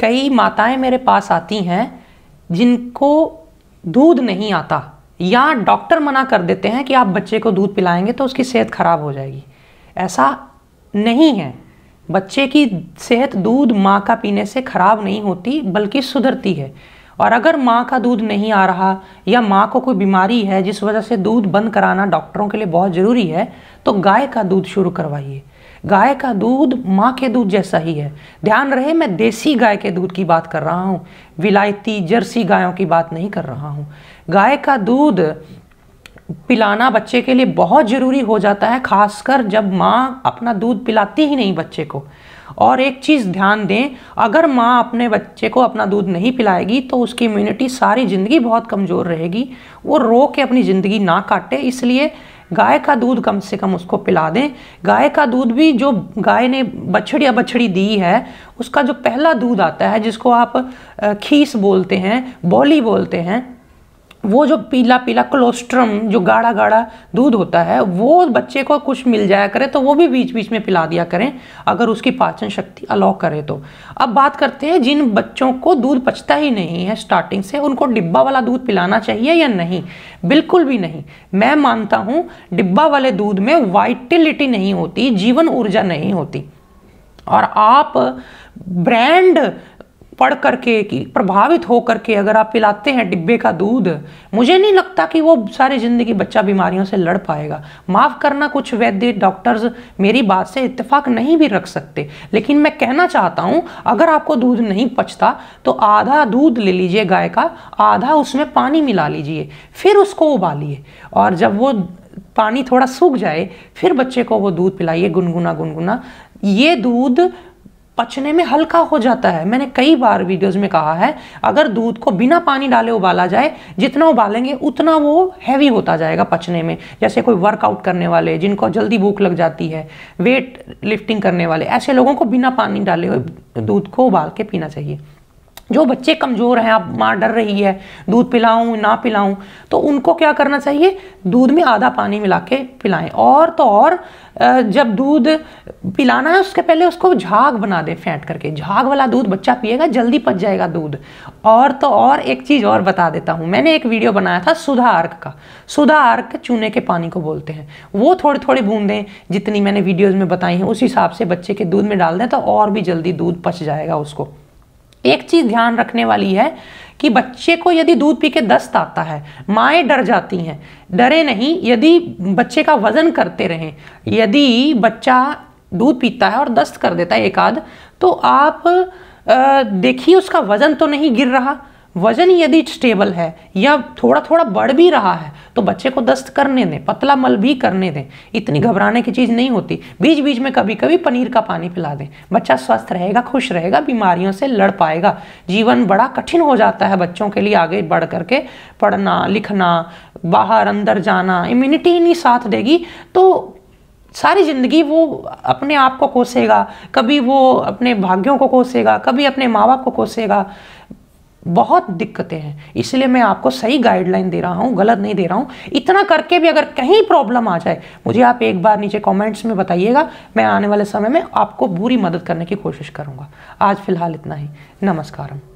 कई माताएं मेरे पास आती हैं जिनको दूध नहीं आता या डॉक्टर मना कर देते हैं कि आप बच्चे को दूध पिलाएंगे तो उसकी सेहत ख़राब हो जाएगी ऐसा नहीं है बच्चे की सेहत दूध माँ का पीने से ख़राब नहीं होती बल्कि सुधरती है और अगर माँ का दूध नहीं आ रहा या माँ को कोई बीमारी है जिस वजह से दूध बंद कराना डॉक्टरों के लिए बहुत ज़रूरी है तो गाय का दूध शुरू करवाइए गाय का दूध माँ के दूध जैसा ही है ध्यान रहे मैं देसी गाय के दूध की बात कर रहा हूँ विलायती जर्सी गायों की बात नहीं कर रहा हूँ गाय का दूध पिलाना बच्चे के लिए बहुत ज़रूरी हो जाता है खासकर जब माँ अपना दूध पिलाती ही नहीं बच्चे को और एक चीज़ ध्यान दें अगर माँ अपने बच्चे को अपना दूध नहीं पिलाएगी तो उसकी इम्यूनिटी सारी ज़िंदगी बहुत कमज़ोर रहेगी वो रो के अपनी ज़िंदगी ना काटे इसलिए गाय का दूध कम से कम उसको पिला दें गाय का दूध भी जो गाय ने बछड़ी या बछड़ी दी है उसका जो पहला दूध आता है जिसको आप खीस बोलते हैं बौली बोलते हैं वो जो पीला पीला क्लोस्ट्रम जो गाढ़ा गाढ़ा दूध होता है वो बच्चे को कुछ मिल जाया करे तो वो भी बीच बीच में पिला दिया करें अगर उसकी पाचन शक्ति अलाउ करे तो अब बात करते हैं जिन बच्चों को दूध पचता ही नहीं है स्टार्टिंग से उनको डिब्बा वाला दूध पिलाना चाहिए या नहीं बिल्कुल भी नहीं मैं मानता हूँ डिब्बा वाले दूध में वाइटिलिटी नहीं होती जीवन ऊर्जा नहीं होती और आप ब्रांड पढ़ करके कि प्रभावित हो करके अगर आप पिलाते हैं डिब्बे का दूध मुझे नहीं लगता कि वो सारी ज़िंदगी बच्चा बीमारियों से लड़ पाएगा माफ़ करना कुछ वैद्य डॉक्टर्स मेरी बात से इत्तेफाक नहीं भी रख सकते लेकिन मैं कहना चाहता हूँ अगर आपको दूध नहीं पचता तो आधा दूध ले लीजिए गाय का आधा उसमें पानी मिला लीजिए फिर उसको उबालिए और जब वो पानी थोड़ा सूख जाए फिर बच्चे को वो दूध पिलाइए गुनगुना गुनगुना ये दूध पचने में हल्का हो जाता है मैंने कई बार वीडियोस में कहा है अगर दूध को बिना पानी डाले उबाला जाए जितना उबालेंगे उतना वो हैवी होता जाएगा पचने में जैसे कोई वर्कआउट करने वाले जिनको जल्दी भूख लग जाती है वेट लिफ्टिंग करने वाले ऐसे लोगों को बिना पानी डाले हुए दूध को उबाल के पीना चाहिए जो बच्चे कमज़ोर हैं आप माँ डर रही है दूध पिलाऊं ना पिलाऊं तो उनको क्या करना चाहिए दूध में आधा पानी मिला के पिलाएं और तो और जब दूध पिलाना है उसके पहले उसको झाग बना दें फेंट करके झाग वाला दूध बच्चा पिएगा जल्दी पच जाएगा दूध और तो और एक चीज़ और बता देता हूँ मैंने एक वीडियो बनाया था सुधा अर्क का सुधा अर्क चूने के पानी को बोलते हैं वो थोड़े थोड़े बूंदें जितनी मैंने वीडियोज़ में बताई हैं उस हिसाब से बच्चे के दूध में डाल दें तो और भी जल्दी दूध पच जाएगा उसको एक चीज़ ध्यान रखने वाली है कि बच्चे को यदि दूध पी के दस्त आता है माएँ डर जाती हैं डरे नहीं यदि बच्चे का वजन करते रहें यदि बच्चा दूध पीता है और दस्त कर देता है एक आध तो आप देखिए उसका वजन तो नहीं गिर रहा वजन यदि स्टेबल है या थोड़ा थोड़ा बढ़ भी रहा है तो बच्चे को दस्त करने दें पतला मल भी करने दें इतनी घबराने की चीज़ नहीं होती बीच बीच में कभी कभी पनीर का पानी पिला दें बच्चा स्वस्थ रहेगा खुश रहेगा बीमारियों से लड़ पाएगा जीवन बड़ा कठिन हो जाता है बच्चों के लिए आगे बढ़ करके पढ़ना लिखना बाहर अंदर जाना इम्यूनिटी ही नहीं साथ देगी तो सारी ज़िंदगी वो अपने आप को कोसेगा कभी वो अपने भाग्यों को कोसेगा कभी अपने माँ बाप को कोसेगा बहुत दिक्कतें हैं इसलिए मैं आपको सही गाइडलाइन दे रहा हूँ गलत नहीं दे रहा हूँ इतना करके भी अगर कहीं प्रॉब्लम आ जाए मुझे आप एक बार नीचे कमेंट्स में बताइएगा मैं आने वाले समय में आपको पूरी मदद करने की कोशिश करूँगा आज फिलहाल इतना ही नमस्कार